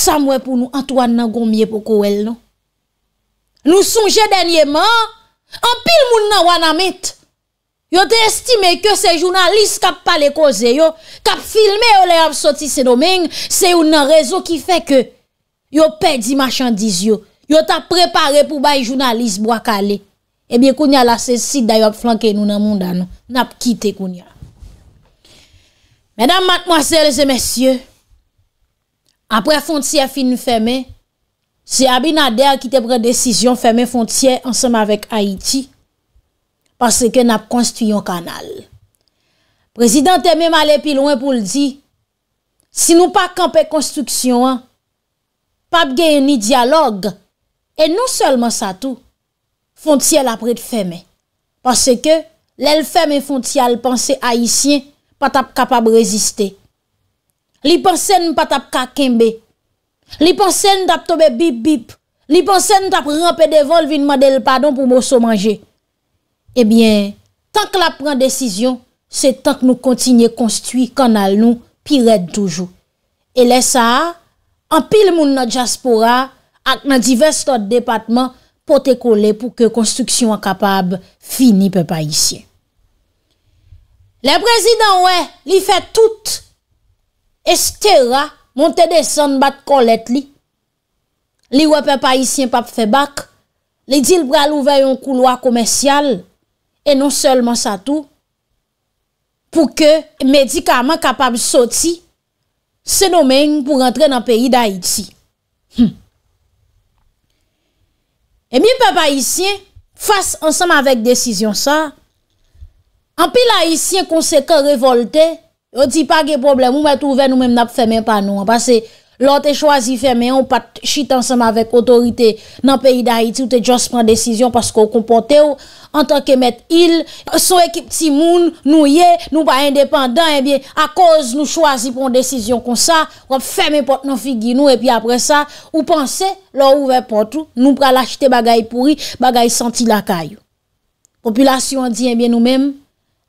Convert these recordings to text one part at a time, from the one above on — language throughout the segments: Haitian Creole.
sa mwen pou nou anto an nan gomye pou kou el non. Nou sonje denye man, an pil moun nan wan amit. Yo te estime ke se jounalist kap pale koze yo, kap filme yo le ap soti se domen, se yon nan rezo ki fe ke yo pe di machandiz yo, yo ta prepare pou bay jounalist bo akale. Ebyen eh koun ya la se sit da yo ap flanke nou nan moun dan, nap kite koun ya. Mèdam matmoazèl zè mèsyè, apre Fonthier fin fèmè, se Abinader ki te bre desisyon fèmè Fonthier ansèm avèk Haiti, pase ke nap konstuyon kanal. Prezident te mèm ale pi louen pou l di, si nou pa kampe konstruksyon an, pa bge yon ni dialog, e nou solman sa tou, Fonthier la prit fèmè, pase ke lèl fèmè Fonthier alpansè Haitien pat ap kapab rezistè. li panse n pa tap kakenbe, li panse n tap tobe bip-bip, li panse n tap rampede vol vin mande l padon pou mou so manje. Ebyen, eh tanke la pran desisyon, se tanke nou kontinye konstwi kanal nou, pi red toujou. E lesa, anpil moun nan jaspora ak nan divestot depatman pote kole pou ke konstruksyon akapab fini pe pa isye. Le prezident we, li fe toute, Estera monte desan bat kolet li. Li wè pe pa isyen pap febak, li dil pral ouvey yon kouloa komensyal, e non selman sa tou, pou ke medikaman kapab soti, se nomen pou rentre nan peyi da iti. E mi pe pa isyen, fase ansam avèk desisyon sa, an pi la isyen konsekè revolte, Ou di pa ge problem, ou met ouve nou menm nap femen pa nou. Anpase, lor te chwazi femen, ou pat chit ansanm avèk otorite nan peyi da iti, ou te jos pran desisyon pasko ou kompote ou, an tanke met il, sou ekip ti moun, nou ye, nou pa independant, eh a koz nou chwazi pran desisyon kon sa, ou ap femen pot nan figi nou, epi apre sa, ou panse, lor ouve potou, nou pral achite bagay pouri, bagay santi lakay. Populasyon di enbyen eh nou menm,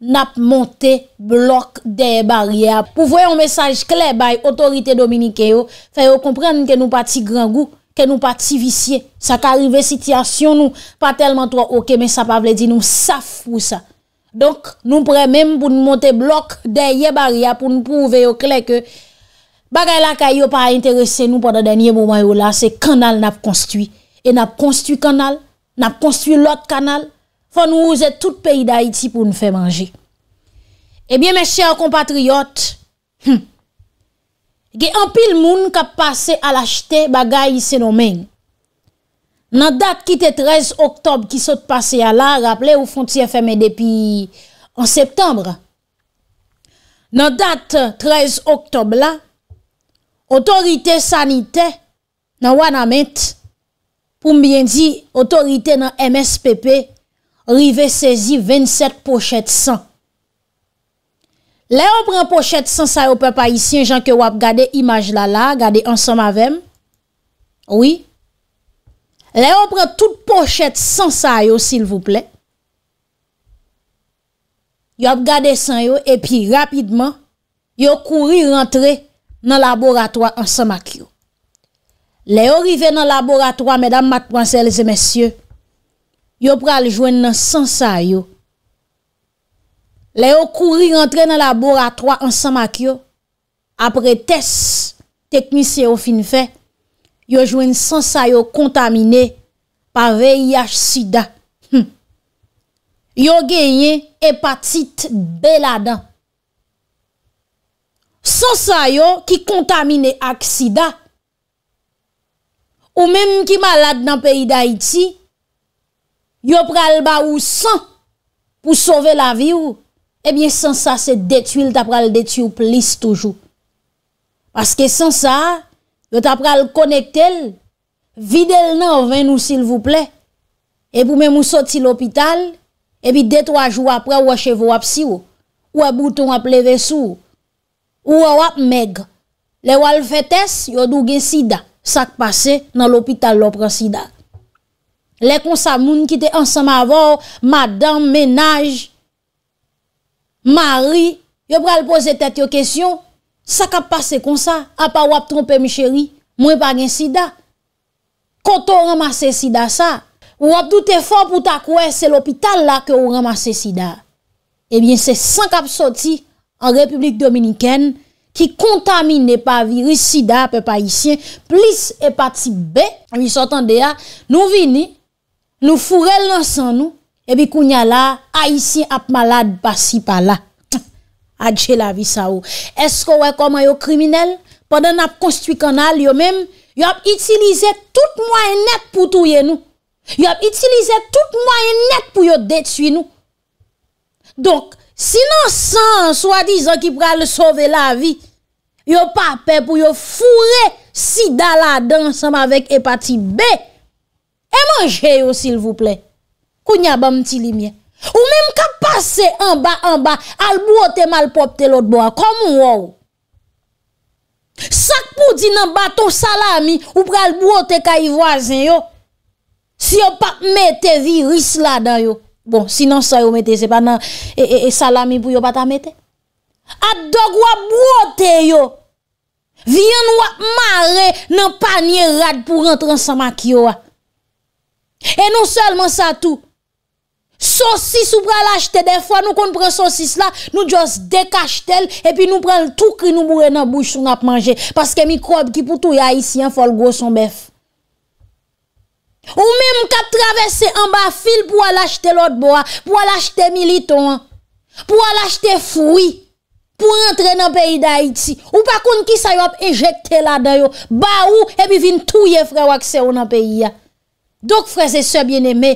nap monte blok deye bariya. Pou voyon mesaj kle bay, otorite Dominike yo, fè yo komprende ke nou pa ti grangou, ke nou pa ti visye, sa ka rive sityasyon nou, pa telman to a oke, men sa pa vle di nou, sa fou sa. Donk, nou pre menm pou nou monte blok deye bariya, pou nou pou veyo kle ke, bagay la ka yo pa a interese nou poda denye mouman yo la, se kanal nap konstwi. E nap konstwi kanal, nap konstwi lot kanal, Fon nou ouze tout peyi da iti pou nou fè manje. Ebyen eh mè chè an kompatriyot, hmm, ge an pil moun kap pase al achete bagay se nou men. Nan dat ki te 13 oktob ki sote pase ya la, raple ou fonti fè men depi an septembre. Nan dat 13 oktob la, otorite sanite nan wana ment, pou mbyen di otorite nan MSPP, Rive sezi 27 pochete san. Le yo pren pochete san sa yo pe pa isi. Yon jan ke wap gade imaj la la. Gade ansan mavem. Oui. Le yo pren tout pochete san sa yo sil vouple. Yo ap gade san yo. E pi rapidman. Yo kouri rentre nan laboratoi ansan mak yo. Le yo rive nan laboratoi. Medan matpwansel se mesye. Yo. yo pral jwen nan sansay yo. Le yo kouri rentre nan laboratwa ansan mak yo, apre tes teknise yo fin fe, yo jwen sansay yo kontamine pa vey yach sida. Hm. Yo genye epatite beladan. Sansay yo ki kontamine ak sida. Ou menm ki malad nan peyi da iti, yo pral ba ou san pou sove la vi ou, ebyen eh san sa se detu il ta pral detu ou plis toujou. Paske san sa, yo ta pral konekte el, vide el nan ou ven ou sil vouple, e pou men mou soti l'opital, ebyen detwa jou apre ou a chevo ap si ou, ou a bouton ap leve sou, ou a wap meg. Le wal fetes, yo dougen sida, sak pase nan l'opital lopre sida. Lè kon sa moun ki te ansan ma vor, madame, menaj, mari, yo pral pose tet yo kesyon, sa kap pase kon sa, a pa wap trompe mi cheri, mwen pa gen sida. Koto ramase sida sa, wap tout e fon pou ta kwe, se l'opital la ke ou ramase sida. Ebyen eh se san kap soti, an Republik Dominikèn, ki kontamine pa viris sida, pe pa isyen, plis e pati be, nou vini, Nou furel nan san nou, ebi kounya la, a yisi ap malad basi pa la. Adje la vi sa ou. Esko wekoman yo kriminel, pandan ap konstwi kanal yo men, yo ap itilize tout mwayen net pou touye nou. Yo ap itilize tout mwayen net pou yo detui nou. Donk, si nan san, swadi zan ki pral le sove la vi, yo pape pou yo fure si dal la dan sam avek epati be, Emanje yo, s'il vous plaît, kou nyaba m'ti limye. Ou mèm ka pase anba anba, albouote malpopte l'odboa, kom ou wou. Sakpou di nan baton salami, ou pralbouote ka yi voisin yo, si yo pa mète vi risla dan yo. Bon, si nan sa yo mète, se pa nan e, e, e salami pou yo pata mète. Adogwa bouote yo, vi yon wap mare nan panye rad pou rentre ansama ki yo wap. E nou selman sa tou. Sosis ou pral achete defwa, nou kon pral sosis la, nou jos dekache tel, epi nou pral tou ki nou moure nan bouchou nan ap manje. Paske mikrob ki pou tou ya isi an fol goson bef. Ou men mou kap travesse an ba fil pou al achete lot bo a, pou al achete militon an, pou al achete fwoui, pou entre nan peyi da iti. Ou pa kon ki sa yo ap ejekte la dayo, ba ou epi vin tou ye fre wak se yo nan peyi ya. Dok freze se bien eme,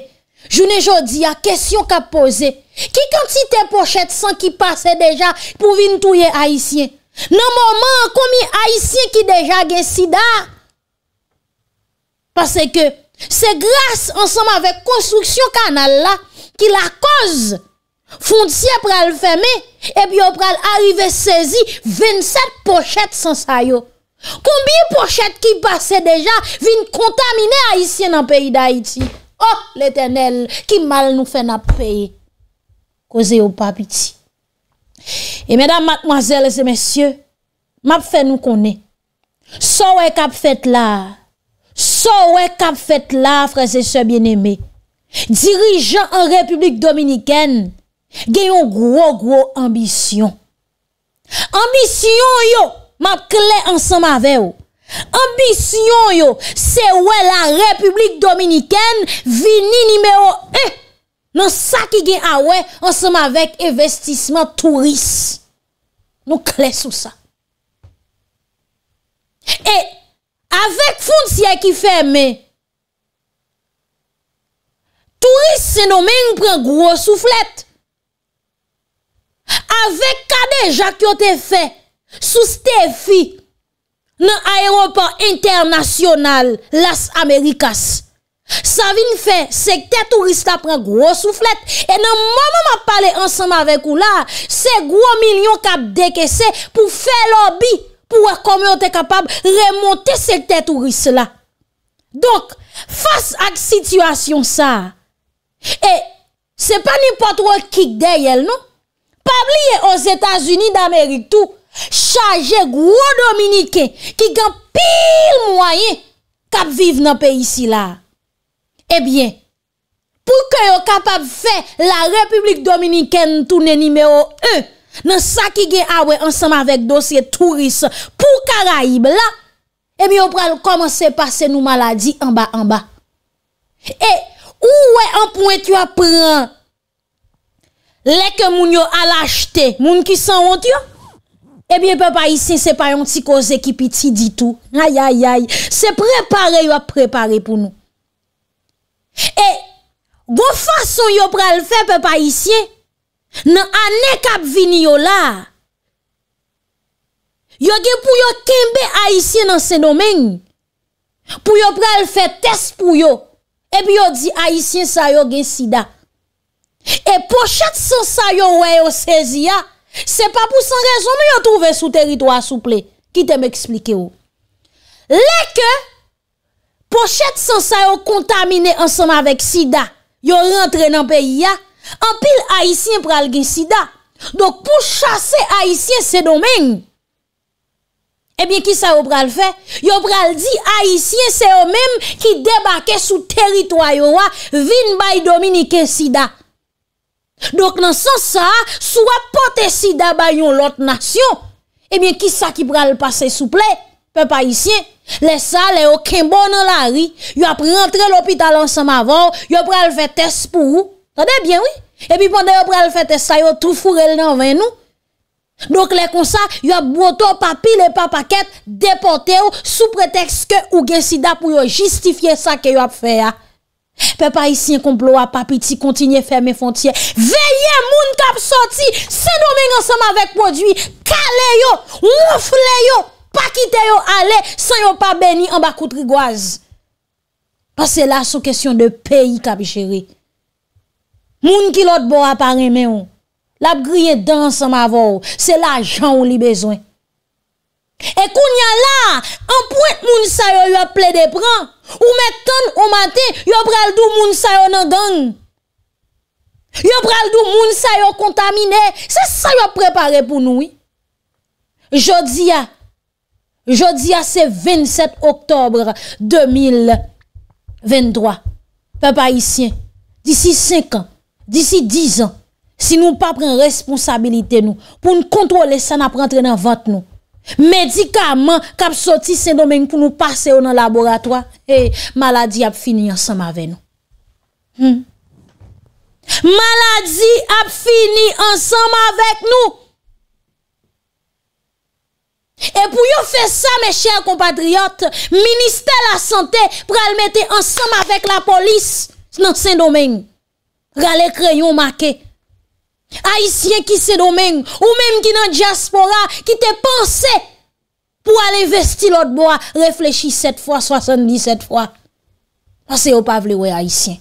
jounen jodi a kesyon ka pose, ki kantite pochet san ki pase deja pou vin touye non, haisyen? Nan mouman komi haisyen ki deja gen sida? Pase ke se gras ansam avek konstruksyon kanal la ki la koz fondsyen pral feme e biyo pral arrive sezi vin set pochet san sayo. Koumbi pochette ki pase deja vin kontamine Aisyen nan peyi d'Haïti? Oh, l'Etenel, ki mal nou fè nan peyi? Koze yo papiti. E, mèdam, matmoazèles et mèsyè, map fè nou konè. So wè kap fèt la, so wè kap fèt la, frèze se bien-émé, dirijan an Republik Dominikèn, gen yon gro-gro ambisyon. Ambisyon yo, Mat kle ansem ave yo. Ambisyon yo, se we la Republik Dominikèn vini nime yo e, nan sa ki gen a we ansem avek investisman turis. Nou kle sou sa. E, avek foun siye ki fe me, turis se no men pren gro souflet. Avek kade jak yo te fe, Sous te fi Nè aéroport internasyonal Las Amerikas Sa vin fè Se te touriste la pren gro souflet E nan mè mè mè pale ansèm avèk ou la Se gro milyon kap deke se Pou fè lòbi Pou wè komyo te kapab Remonte se te touriste la Donk Fas ak situasyon sa E se pa nipotro kik deyel nou Pabliye os Etats-Unis D'Amerik tou chaje gwo Dominiken ki gen pil mwayen kap vive nan pe isi la. Ebyen, eh pou ke yo kapap fe la Republik Dominiken touneni me o e, nan sa ki gen awe ansama vek dosye touris pou Karaib la, ebyen eh yo pral komanse pase nou maladi anba anba. E, ou we anpouen tu apren leke moun yo alachte moun ki san wot yo Ebyen pep Aisyen se pa yon ti koze ki pi ti di tou. Ayayay, se prepare yo ap prepare pou nou. E, bon fason yo pral fe pep Aisyen, nan ane kap vini yo la, yo gen pou yo kembe Aisyen nan se domen, pou yo pral fe test pou yo, ebyen eh yo di Aisyen sa yo gen sida. E pochat sa yo wè yo se ziya, Se pa pou san rezon mi yo trouve sou teritwa souple, ki te me eksplike ou. Lè ke pochette san sa yo kontamine ansama vek Sida, yo rentre nan peyi ya, an pil Haitien pral gen Sida. Dok pou chase Haitien se domen. Eh Ebyen ki sa yo pral fe? Yo pral di Haitien se yo menm ki debake sou teritwa yo wa vin bay Dominike Sida. Donk nan san sa, sou ap pote si daba yon lot nasyon, ebyen eh ki sa ki pral pase sou ple? Pe pa isye, le sa le yo kembo nan la ri, yo ap rentre l'opital ansan mavan, yo pral fe tes pou ou? Tande bien oui? Ebyen eh pande yo pral fe tes sa, yo tou furel nan ven ou? Donk le kon sa, yo ap bwoto papi le papa ket depote ou sou preteks ke ou gen si da pou yo justifiye sa ke yo ap fe ya. Pe pa yisi yon komplowa pa piti kontinye ferme fontye Veye moun kap soti Se domen yon sama vek modwi Kale yo, moufle yo, pakite yo Ale, san yon pa beni an bakoutrigwaz Pas se la sou kesyon de peyi kapi chere Moun ki lot bo apareme yo Lap griye dansa ma vo Se la jan ou li bezwen qu'on y a la, en point moun sa yo yo ple de pran, ou met ton ou matin yo pral dou moun sa yo nan gang. Yo pral dou moun sa yo kontamine, se sa yo prepare pou nou. Jodi 27 octobre 2023. Papa haïtien, d'ici 5 ans d'ici 10 ans si nous pa prenons responsabilité, nous pour nou ça sa na prentre dans votre nou. Medika man kap soti Saint-Domingue pou nou pase ou nan laboratoi E maladi ap fini ansanm ave nou hmm. Maladi ap fini ansanm ave nou E pou yo fe sa me chèl kompatriot Ministè la santé pou al mette ansanm ave la polis Nan Saint-Domingue Rale kreyon make Aisyen ki se domen Ou menm ki nan diaspora Ki te pense Pou ale vesti lot bo a Reflechi 7 fwa, 77 fwa Pase yo pa vle we Aisyen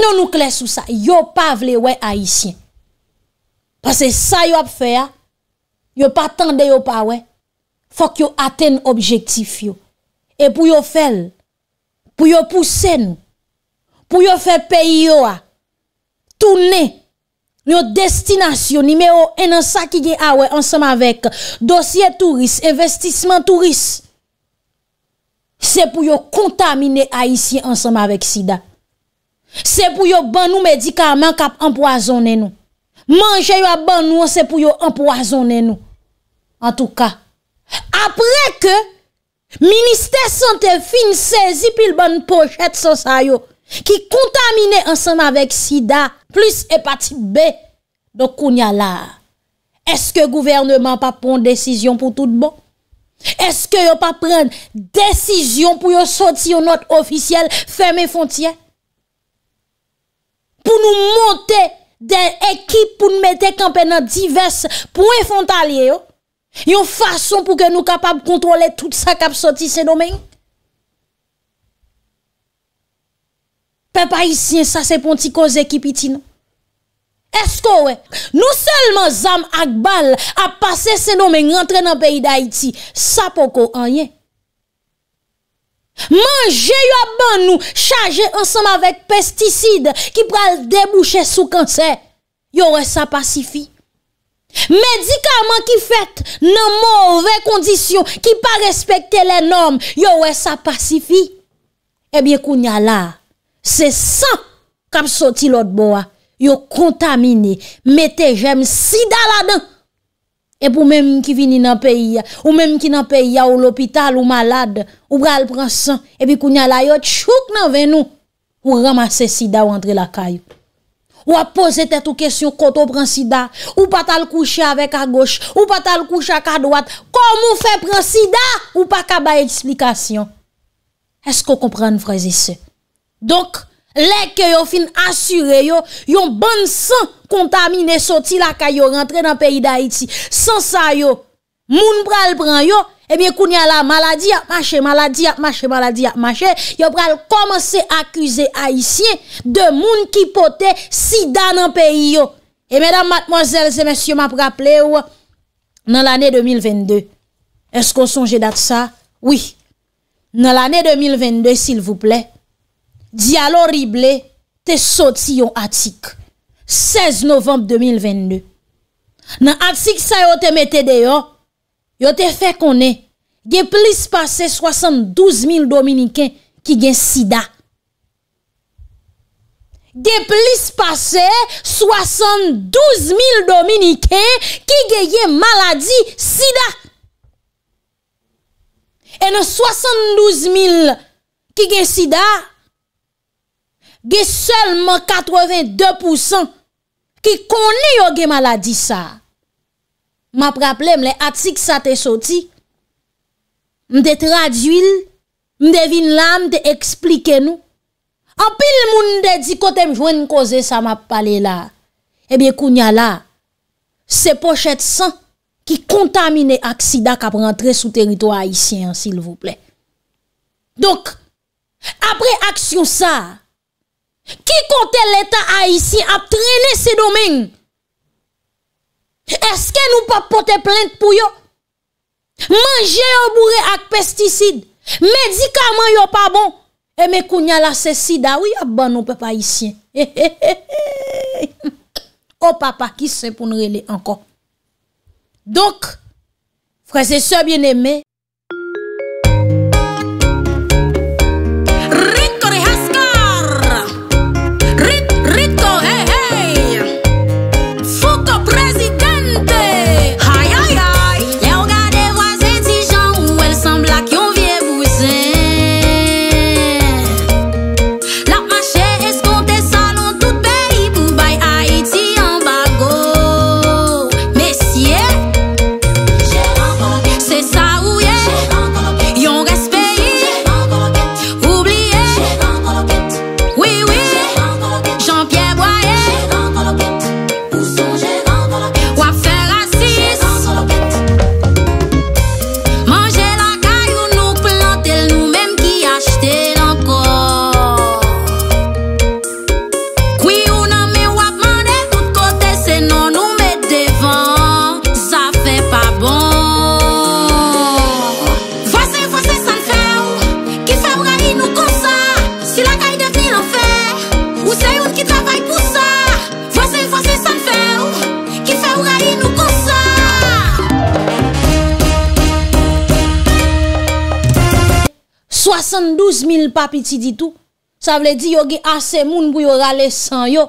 Non nou kles ou sa Yo pa vle we Aisyen Pase sa yo ap fe a Yo pa tende yo pa we Fok yo aten objektif yo E pou yo fel Pou yo puse nou Pou yo fel peyi yo a Tounen Yo destinasyon nime yo enan sa ki gen awe ansanm avek dosye turis, investisman turis. Se pou yo kontamine a isye ansanm avek SIDA. Se pou yo ban nou medikamen kap empoazonen nou. Mange yo ban nou se pou yo empoazonen nou. An tou ka. Apre ke minister sante fin sezi pil ban pochet san sayo. Ki kontamine ansanm avek SIDA. Plis epati be do koun ya la. Eske gouvernement pa pon desisyon pou tout bon? Eske yo pa pren desisyon pou yo soti yo not ofisyel ferme fontien? Pou nou monte de ekip pou nou mete kampenant divers pou e font alye yo? Yo fason pou ke nou kapab kontrole tout sa kap soti se domen yo? Pe pa yi sien sa se pon ti koze ki piti nan? Esko we? Nou selman zam ak bal a pase se nomen rentre nan peyi da iti, sa po ko anye? Mange yo ban nou, chaje ansam avek pesticide ki pral debouche sou kanser, yo we sa pasifi. Medikaman ki fet nan mor re kondisyon ki pa respekte le nom, yo we sa pasifi. Ebyen eh koun ya la, Se san kap soti lot bo a, yo kontamine, mette jem sida la den. E pou mèm ki vini nan peyi a, ou mèm ki nan peyi a ou l'opital ou malade, ou pral pran san, e pi kounya la yo tchouk nan ven nou, ou ramase sida ou entre la kayo. Ou ap pose tè tou kesyon koto pran sida, ou patal koucha avek a goch, ou patal koucha ak a doat, kom ou fe pran sida, ou pa kaba e displikasyon. Esko kompran vrezi se? Donk, lek yo fin asyre yo, yon ban san kontamine soti la ka yo rentre nan peyi da iti. San sa yo, moun pral pran yo, e mye koun ya la maladi ap mache, maladi ap mache, maladi ap mache, yo pral komanse akuse a iti de moun ki pote si dan nan peyi yo. E mèdam matmozèl, zè mèsyo ma praple yo, nan l'anè 2022, eskou sonje dat sa? Oui, nan l'anè 2022, s'il vous plè. Di alo rible te soti yo atik. 16 novembe 2022. Nan atik sa yo te metede yo, yo te fe kone, ge plis pase 72 mil dominiken ki gen sida. Ge plis pase 72 mil dominiken ki gen ye maladi sida. E nan 72 mil ki gen sida, Ge selman 82% Ki koni yo ge maladi sa Ma preplem le atik sa te soti Mde tradwil Mde vin lam de eksplike nou A pil moun de di kote mjwen nkoze sa ma pale la Ebyen eh kounya la Se pochet san Ki kontamine aksida Kap rentre sou terito aisyen sil vouple Donk Apre aksyon sa Ki kote letan a isi ap trene se domen Eske nou pa pote plente pou yo Mange yo bourre ak pesticide Medikaman yo pa bon E me kounya la se si da Ou ya ban nou pe pa isi O papa ki se pou nou rele ankon Donk Frase se bien eme 15 000 pas petit du tout. Ça veut dire y a assez monde pour aller sans yo.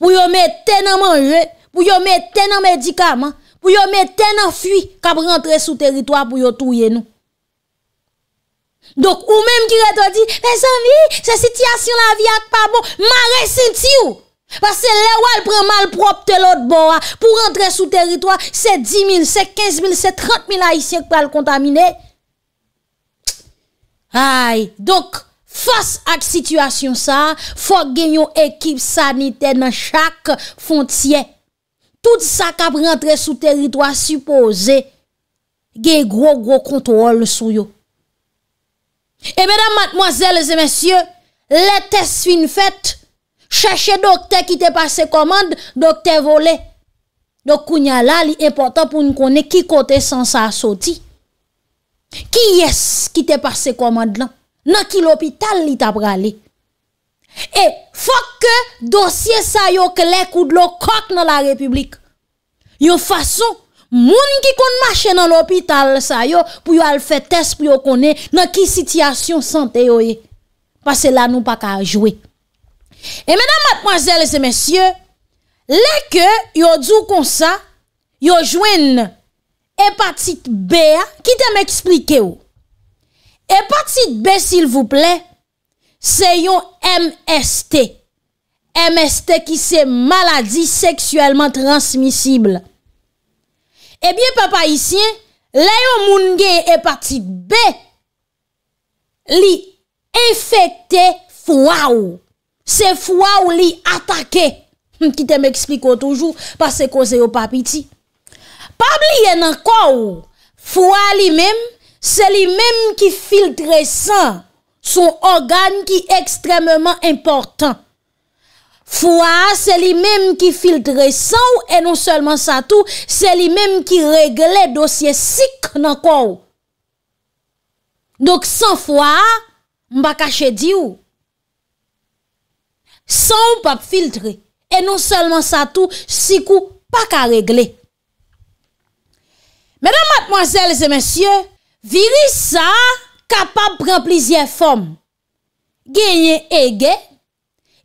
Pour yo mette nan manger, pour yo mettre nan médicament, pour yo mettre nan fui pour rentrer sous territoire pour yo touyer nous. Donc ou même qui dire dit, mes eh, amis, cette situation la vie n'est pas bon, m'a ressenti Parce que elle prend mal propre de l'autre hein. pour rentrer sous territoire, c'est 10 000, c'est 15 000, c'est 30 000 haïtiens qui le contaminer. Ay, donk fos ak situasyon sa, fok gen yon ekip sanite nan chak fontyen. Tout sa kap rentre sou teritwa supose, gen yon gro-gro kontrol sou yo. E bedan matmoazèles e mèsyè, lètes fin fèt, chèche dokte ki te pase komande, dokte vole. Donk kounya la li importan pou nou konen ki kote san sa soti. Ki yes ki te pase komad lan Nan ki l'opital li tabra li E fok ke dosye sa yo ke lek ou dlo kok nan la republik Yo fason moun ki kon mache nan l'opital sa yo Pou yo al fè test pou yo kone Nan ki sityasyon sante yo e Pase la nou pa ka a jwe E menan matmazel se mesye Lè ke yo djou kon sa Yo jwen nan Hepatite B, ki te m'eksplike ou. Hepatite B, s'il vous plè, se yon MST. MST ki se maladi seksuelman transmisible. Ebyen eh papayisyen, le yon moun gen hepatite B, li efekte fwa ou. Se fwa ou li atake, ki te m'eksplike ou toujou, pase kon se yon papitye. Pabliye nan kwa ou, fwa li mem, se li mem ki filtre san, son organ ki ekstrememan importan. Fwa se li mem ki filtre san ou, e non selman sa tou, se li mem ki regle dosye sik nan kwa ou. Dok san fwa, mba kache di ou. San ou pap filtre, e non selman sa tou, sik ou pa ka regle. Mè nan matmoazèl zè mèsyè, viri sa kapap pran plizye fòm. Genye ege,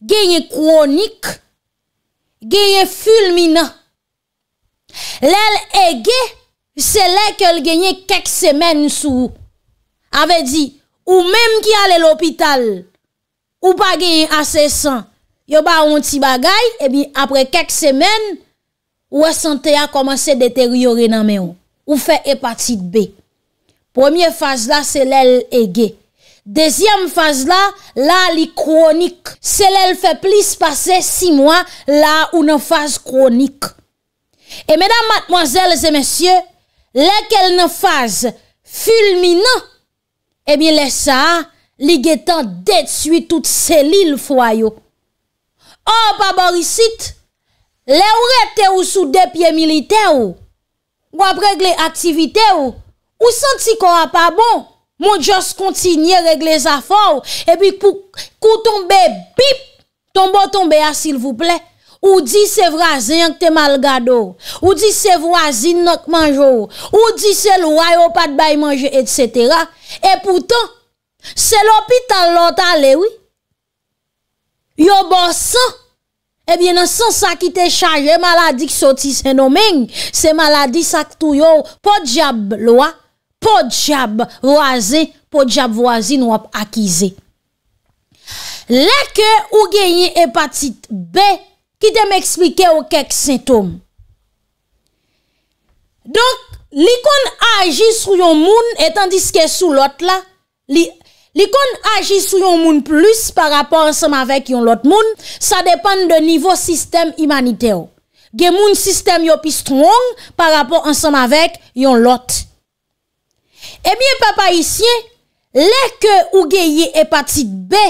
genye kronik, genye fulmina. Lèl ege, se lè ke l'genye kek semen sou. Ave di, ou mèm ki ale l'opital, ou pa genye asesan, yo ba ou an ti bagay, ebi apre kek semen, ou a sante a komanse deteriore nan mè ou. Ou fe hepatite B Premier faz la se lèl e gè Dezyem faz la La li kronik Se lèl fe plis pase 6 mwa La ou nan faz kronik E mèdam matmwazèl zè mèsyè Lè kel nan faz Fulmina E eh mi lè sa Li gè tan detsuit tout se lèl fwayo Ou pa borisit Lè ou rete ou sou depye milite ou Ou ap regle aktivite ou. Ou santi kwa pa bon. Moun jos kontinye regle zafan ou. E pi pou kou tombe pip. Tombo tombe a sil vouple. Ou di se vrazen yon kte mal gado. Ou di se vwazin nok manjou. Ou di se louay ou pat bay manjou et setera. E poutan. Se lopi tal lota le ou. Yo bosa. Ebyen nan san sa ki te chaje maladi ki soti senomen, se maladi sak tou yo podjab loa, podjab waze, podjab waze nou ap akize. Lè ke ou genye hepatite B, ki te m eksplike ou kek sentom. Donk, li kon aji sou yon moun etan diske sou lot la, li akize. Li kon aji sou yon moun plus par rapport ansanm avek yon lot moun, sa depan de nivou sistem imanite ou. Ge moun sistem yopi strong par rapport ansanm avek yon lot. Ebyen papa isyen, leke ou geye epatite be,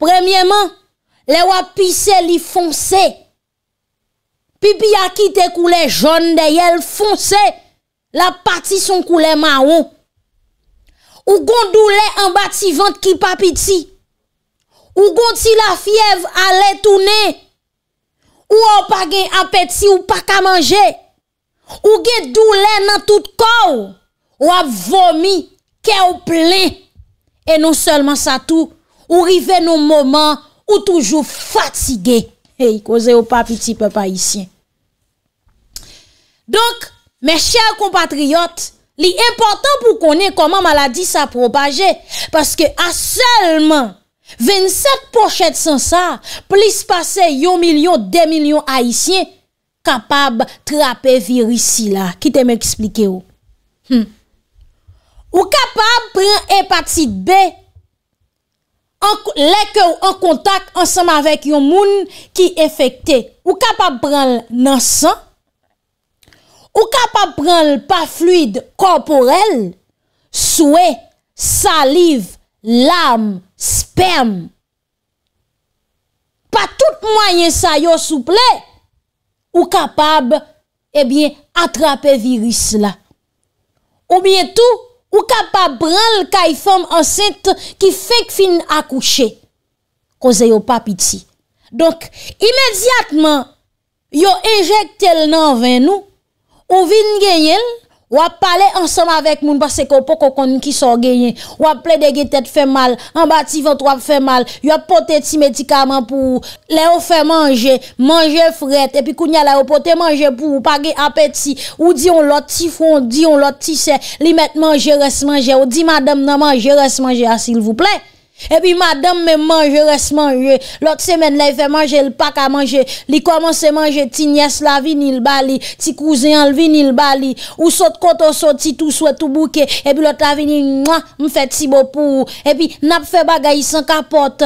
premiyeman, le wapise li fonse, pi pi akite kou le joun de yel fonse, la pati son kou le ma ou. Ou gondou lè an bat si vant ki papiti. Ou gond si la fiev alè toune. Ou an pa gen apeti ou pa ka manje. Ou gen dou lè nan tout kou. Ou an vomi, ke ou ple. E nou selman sa tou, ou rive nou mouman, ou toujou fatige. E yi koze ou papiti pe pa yi sien. Donk, mè chèl kompatriot, Li importan pou konen koman maladi sa propaje, paske a selman 27 pochet san sa, plis pase yo milyon, de milyon haisyen, kapab trape virisi la, ki te men eksplike yo. Hmm. Ou kapab pren hepatite B, leke ou an kontak ansam avek yon moun ki efekte, ou kapab pren nansan, ou kapap pran l pa fluid komporel, souwe, saliv, lam, sperm. Pa tout mwanyen sa yo souple, ou kapap ebyen atrape virus la. Ou byen tou, ou kapap pran l kaifom anset ki fek fin akouche koze yo papiti. Donk, imediatman yo enjekte l nan ven nou, Ou vin genyen, wap pale ansanm avek moun, pase kon pou kon ki son genyen. Wap ple de ge tet fe mal, an bati vant wap fe mal, wap pote ti medikaman pou, le ou fe manje, manje fret, epi kou nye la ou pote manje pou, page apeti, ou di yon lot ti fon, di yon lot ti se, li met manje res manje, ou di madame nan manje res manje, asil vou ple. E pi madame men manje, res manje, lot semen la y fe manje l pak a manje, li koman se manje ti nyes la vinil bali, ti kouzean l vinil bali, ou sot koto sot ti tou souet tou bouke, e pi lot la vinil mwen fe ti bopou, e pi nap fe bagayi san kapot,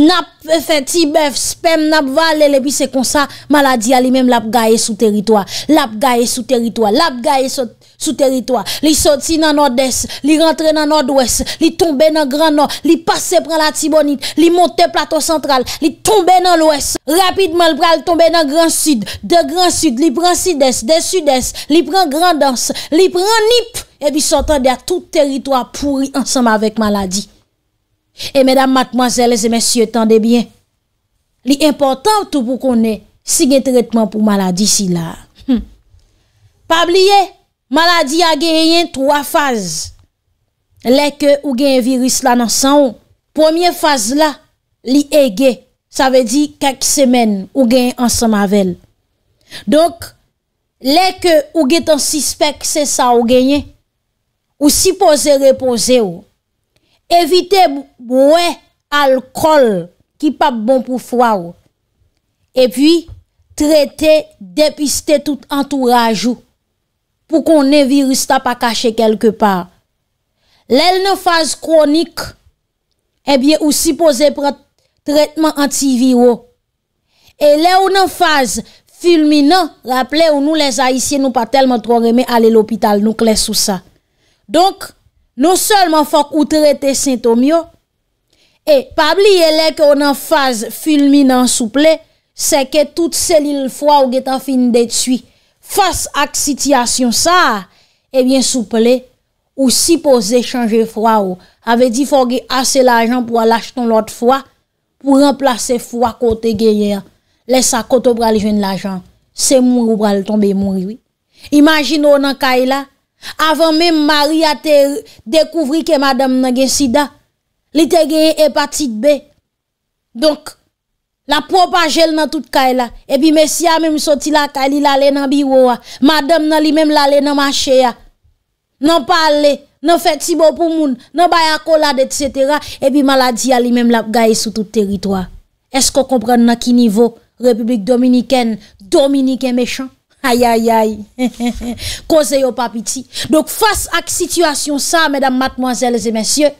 nap fe ti bef, spem, nap valele, e pi se konsa maladi a li men lap gaye sou teritwa, lap gaye sou teritwa, lap gaye sou teritwa. Sou teritwa, li soti nan Nord-Est, li rentre nan Nord-Ouest, li tombe nan Grand-Nord, li pase pran la Thibonite, li monte plateau central, li tombe nan l'Ouest, rapidman pral tombe nan Grand-Sud, de Grand-Sud, li pran Sides, de Sud-Est, li pran Grand-Dens, li pran Nip, e bi sotande a tout teritwa pouri ansam avek maladi. E medam matmazeles e mesye tende bien, li importan tout pou konen si gen tretman pou maladi si la. Pa bliye, Maladi a genyen 3 faz. Lè ke ou genyen virus la nan san ou. Premier faz la, li ege. Sa ve di kak semen ou genyen ansan mavel. Donk, lè ke ou genyen ton sispek se sa ou genyen. Ou si pose repose ou. Evite mwen alkol ki pa bon pou fwa ou. E pi trete depiste tout entourage ou. pou kon ne virus ta pa kache kelke par. Lèl nan faz kronik, ebyè ou si pose prat tretman anti-viwo. E lèl nan faz fulminan, rapple ou nou lèz a isye nou pa telman tro remè ale l'opital nou kles sou sa. Donk, nou selman fok ou trette sintomyo, e pabli lèk ou nan faz fulminan souple, se ke tout selil fwa ou getan fin de tsyi. face à situation ça, eh bien, souple, ou poser changer foi ou, avait dit faut assez l'argent pour l'acheter l'autre fois, pour remplacer foi côté guerrier. Laisse à côté aller de l'argent. C'est mourir ou tomber mourir, oui. Imagine on cas là, avant même Marie a découvert que madame n'a sida, li te hépatite B. Donc, la propage dans toute caille là et puis messieurs, même sorti la caille il allait dans bureau hein. madame nan li même l'allait dans marché là hein. non parler non fait si bon pour moun non bailler et etc. et puis maladie li même la gaille sur tout territoire est-ce qu'on comprend dans qui niveau République dominicaine dominicain méchant Aïe, aïe, aïe. Cause yo pas petit. Donc, face à la situation ça, mesdames, mademoiselles et messieurs,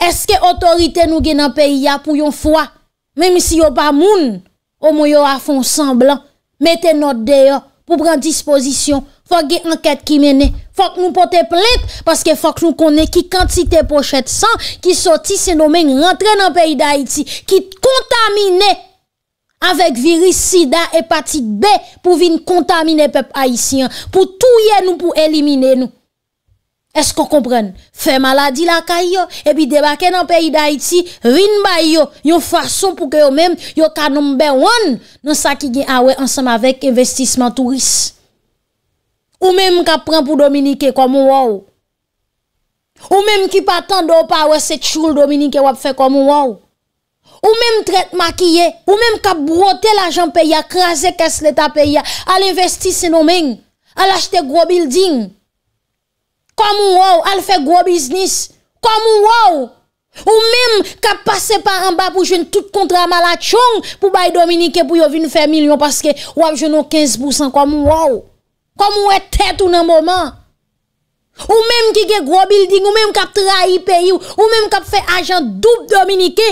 est-ce que autorité nous gagne dans le pays hein, pour une fois Mem si yo pa moun, o moun yo a fon san blan, mette not deyo pou pran disposisyon. Fok gen anket ki mene, fok nou pote plep, paske fok nou konen ki kantite pochet san ki soti se nou men rentre nan peyi da Haiti, ki kontamine avèk virus sida hepatite B pou vin kontamine pepe Haitien, pou touye nou pou elimine nou. Esko kompren, fe maladi la ka yo, ebi debake nan peyi da iti, rinba yo, yo fason pou ke yo men, yo ka number one, nan sa ki gen awe ansam ah avek investisman turis. Ou menm ka pren pou Dominike komon waw. Ou menm ki patan do pa awe se choul Dominike wap fe komon waw. Ou menm tret makiye, ou menm ka brote la jan peya, krasi kes leta peya, al investis se nou men, al achte gro building. Kom ou waw, al fè gwo biznis, kom ou waw, ou mèm kap pase par an ba pou jwen tout kontra malachon pou bay Dominike pou yo vin fè milyon paske wap jwen nou 15% kom ou waw, kom ou wè tèt ou nan moman, ou mèm ki kè gwo building, ou mèm kap trahi peyi, ou mèm kap fè ajan double Dominike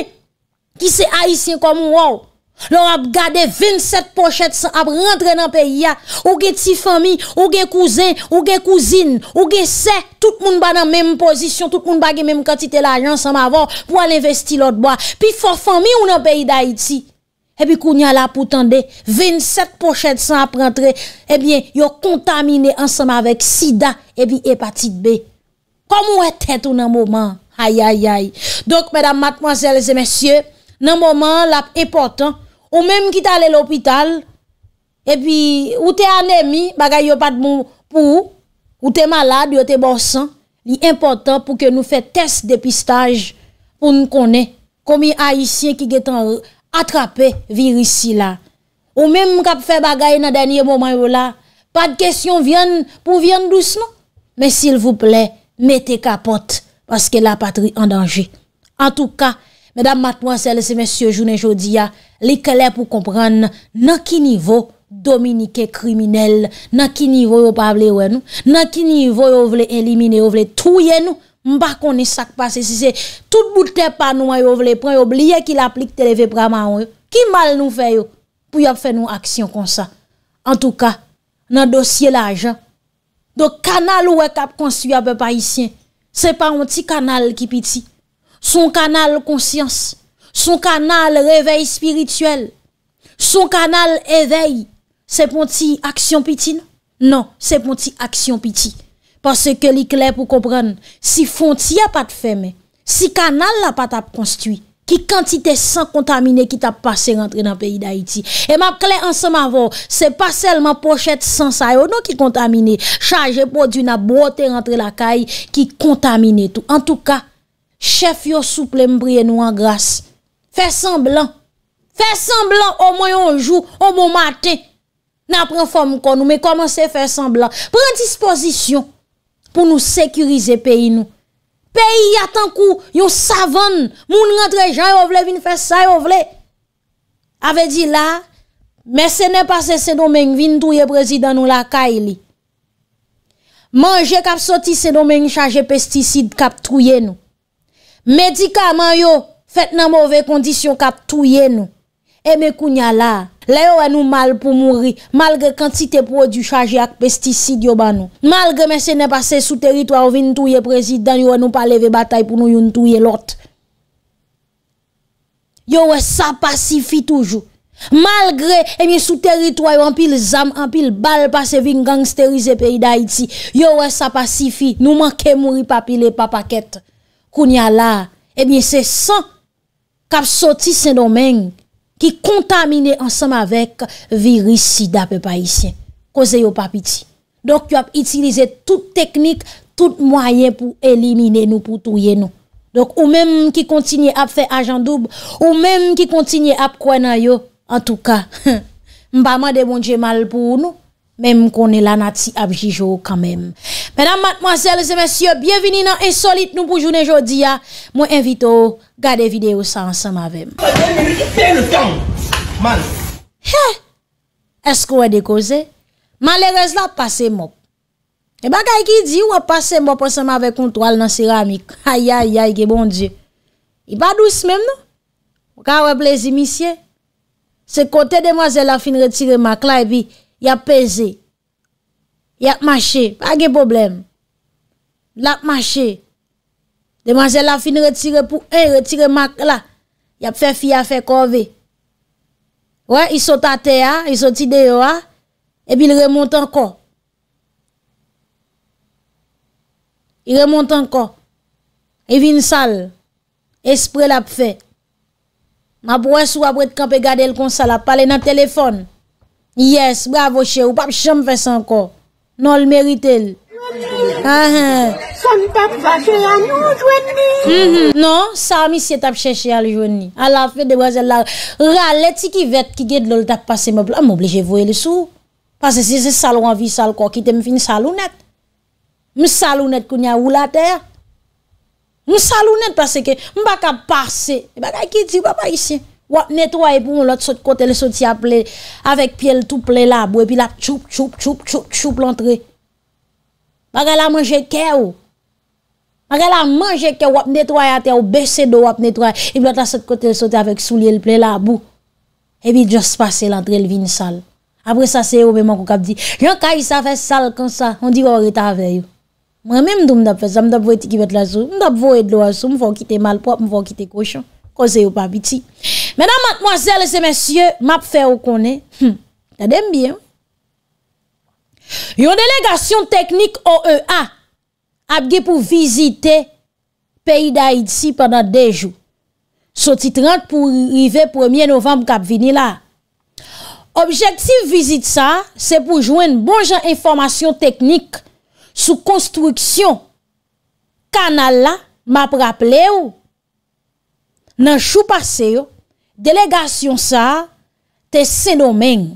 ki se aisyen kom ou waw. Lò ap gade 27 pochet sa ap rentre nan peyi ya Ou ge ti fami, ou ge kouzin, ou ge kouzin, ou ge se Tout moun ba nan menm posisyon, tout moun ba gen menm kantite la jansan ma vò Po an investi lot bo Pi fo fami ou nan peyi da iti Ebi koun ya la pou tende 27 pochet sa ap rentre Ebi yo kontamine ansan ma vek sida ebi epatite be Kom wè e tèt ou nan mouman Ayayay Dok mèdam matmwazèl zè mèsyè Nan mouman la epotan Ou même qui t'a à l'hôpital, et puis, ou t'es anémie, bagay yo pas de bon pour, ou t'es malade, ou t'es bon sang. important pour que nous fassions test pistage pour nous connaître combien haïtiens qui ont attrapé virus là. Ou même qui fait bagay dans dernier moment là. Pas de question viennent pour viennent doucement. Mais s'il vous plaît, mettez capote parce que la patrie en danger. En tout cas, Mèdam Mat Mwansel, se mèsyo jounen jodi ya, li ke lè pou kompran nan ki nivou dominike kriminel, nan ki nivou yo pa blè wè nou, nan ki nivou yo vle elimine, yo vle touye nou, mba koni sakpase, si se tout boutè pa nou wè yo vle pren, yo blyè ki l'aplik tè lè vè prama wè, ki mal nou fè yo pou yop fè nou aksyon kon sa. An tou ka, nan dosye la ajan, do kanal wè kap konstuye apè Parisien, se pa yon ti kanal ki piti, Son kanal konsyans Son kanal revey spirituel Son kanal evey Se pon ti aksyon piti nan? Nan, se pon ti aksyon piti Pase ke li kle pou kopren Si fon ti a pat fe men Si kanal non, la pat ap konstwi Ki kantite san kontamine Ki tap pase rentre nan peyi da iti E map kle anseman vo Se pa selman pochete san sa E ou nou ki kontamine Chaje pou di na bote rentre la kay Ki kontamine tou En tou ka Chef yo souple mbriye nou an grase. Fè semblan. Fè semblan o mwen yo anjou, o mwen maten. Nan pren fòm kon nou, men koman se fè semblan. Pren disposisyon pou nou sekurize peyi nou. Peyi yatan kou, yo savon. Moun rentre jan, yo vle vin fè sa, yo vle. Ave di la, mè se ne pase se domen vin touye prezidan nou la kaye li. Mange kap soti se domen chaje pesticide kap trouye nou. Medikaman yo fèt nan mouvè kondisyon kap touye nou E me kounya la La yo wè nou mal pou mouri Malgre kantite prodü charge ak pestisid yo ban nou Malgre men se ne pase sou teritwa ou vin touye prezident Yo wè nou paleve batay pou nou yon touye lot Yo wè sa pasifi toujou Malgre emi sou teritwa yo anpil zam anpil bal pase vin gangsterize peyi da iti Yo wè sa pasifi Nou manke mouri papile papakèt kounya là, eh bien c'est sang kap sorti ce domingue qui contaminé ensemble avec virus sida peuple haïtien. yo pas Donc yo a utilisé toute technique, tout moyen pour éliminer nous pour tuer nous. Donc ou même qui continue à faire agent double ou même qui continue à croire en tout cas. M'pa de bon Dieu mal pour nous. Mem kon e lan ati apjijo kanmem. Mèdam matmosele, zè mèsyo, bienveni nan insolit nou pou jounen jodi ya. Ah, Mwen invite ou, gade videyo sa ansan mavem. Mwen invite ou, gade videyo sa ansan mavem. Ha! Eskou e dekoze? Malere zè la pase mop. E ba gay ki di ou a pase mop ansan mave kontwal nan seramik. Hayayay, ge bon diyo. E ba douz mèm nou? Ou ka weblezimisye? Se kote demoise la fin retire maklay bi, Y ap peze. Y ap mache. Page problem. L ap mache. Demanjè la fin retire pou. Y ap fe fia fe korve. Wè, y so tate ya. Y so ti deyo ya. Ebi y remonte anko. Y remonte anko. Ebi y n sal. Espre l ap fe. M ap wè sou ap wè tkanpe gade l konsal. A pale nan telefon. Yes, bravo chè ou, pap chèm fè sè anko. Non l merite l. Jwen mi. Son pap chè anou jwen mi. Non, sa mi si tap chè chè anou jwen mi. A la fè de wazè l la. Rale ti ki vet ki gèd lol tap pase mèble, an mèble jè vwe l sou. Pase si se salou anvi salko ki tem fin salounet. Mè salounet kou nye ou la ter. Mè salounet pase ke m baka pase, m baka ki ti wapa isye. Wap netwaye pou, lòt sot kote lè soti ap lè, avèk piè lè tout plè la, pou epi lè ap tchoup tchoup tchoup tchoup l'antre. Parè la manje kè ou. Parè la manje kè ou, wap netwaye atè ou, besè do wap netwaye, epi lòt la sot kote lè soti avèk souli lè plè la, bou. Epi jòs pase l'antre lè vin sal. Apè sa se yo mèman kou kap di, jòn kaj sa fè sal kon sa, on di wò reta avè you. Mèmèm dòm dòm dòm fè, zòm dòm vò eti Menan matmoazèles e mensyè, map fè ou konè. Tè dem biè. Yon delegasyon teknik OEA apge pou vizite peyi da Haiti pendant dejou. Soti 30 pou rive 1e novem pou kap vini la. Objektif vizite sa, se pou jwen bonjan informasyon teknik sou konstruksyon. Kanal la, map rap lè ou. Nan chou pase yo. Delegasyon sa te senomen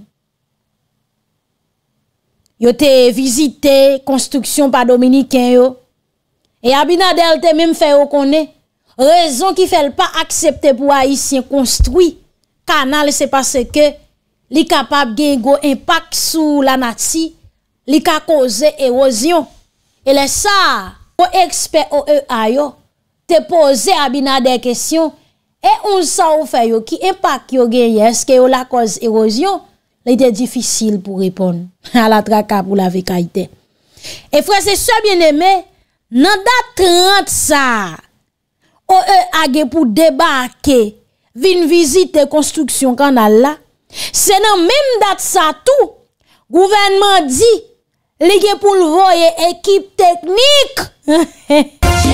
yo te vizite konstruksyon pa dominiken yo. E Abinadel te menm fè yo konen. Rezon ki fèl pa aksepte pou ayisyen konstruy kanal se pase ke li kapap gen go impak sou la nati li ka koze erozyon. E le sa o eksper o e a yo te pose Abinadel kesyon. E un sa ou feyo ki empak yo genye, eske yo la koz erozyon, la ite difisil pou ripon. A la traka pou la veka ite. E franse so bieneme, nan dat 30 sa, ou e age pou debake, vin vizite konstruksyon kanal la, se nan men dat sa tou, gouvenman di, li gen pou lvoye ekip teknik. He he he